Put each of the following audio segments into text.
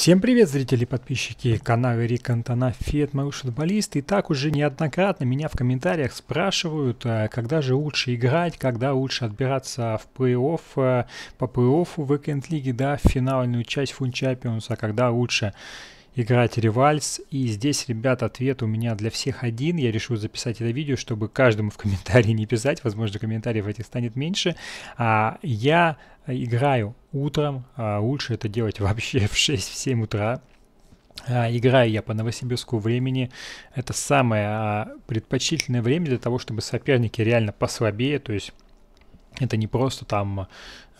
Всем привет, зрители и подписчики канала Рик Антона Фет, мой футболист. И так уже неоднократно меня в комментариях спрашивают, э, когда же лучше играть, когда лучше отбираться в плей-офф, э, по плей-оффу в Weekend Лиге, да, в финальную часть Фун Чемпионса, когда лучше играть ревальс. И здесь, ребят, ответ у меня для всех один. Я решил записать это видео, чтобы каждому в комментарии не писать. Возможно, комментариев этих станет меньше. А, я э, играю утром. А, лучше это делать вообще в 6-7 утра. А, играю я по новосибирскому времени. Это самое а, предпочтительное время для того, чтобы соперники реально послабее. То есть это не просто там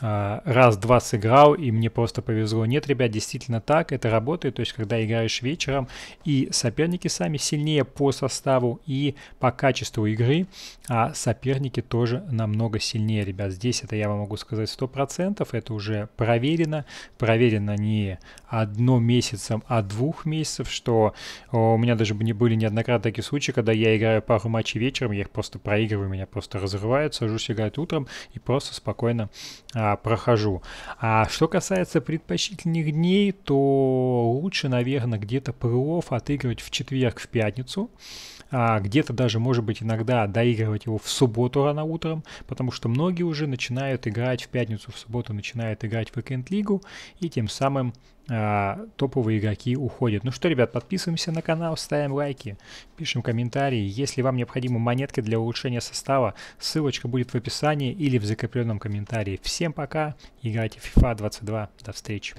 а, раз-два сыграл, и мне просто повезло. Нет, ребят, действительно так, это работает. То есть, когда играешь вечером, и соперники сами сильнее по составу и по качеству игры, а соперники тоже намного сильнее, ребят. Здесь это я вам могу сказать 100%, это уже проверено. Проверено не одно месяцем, а двух месяцев, что у меня даже не были неоднократно такие случаи, когда я играю пару матчей вечером, я их просто проигрываю, меня просто разрывают, сажусь играть утром и просто спокойно а, прохожу. А что касается предпочтительных дней, то лучше, наверное, где-то плей-офф отыгрывать в четверг, в пятницу. А, где-то даже, может быть, иногда доигрывать его в субботу рано утром, потому что многие уже начинают играть в пятницу, в субботу начинают играть в Weekend Лигу и тем самым а, топовые игроки уходят. Ну что, ребят, подписываемся на канал, ставим лайки, пишем комментарии. Если вам необходимы монетки для улучшения состава, ссылочка будет в описании или в закрепленном комментарии. Всем пока, играйте в FIFA 22, до встречи.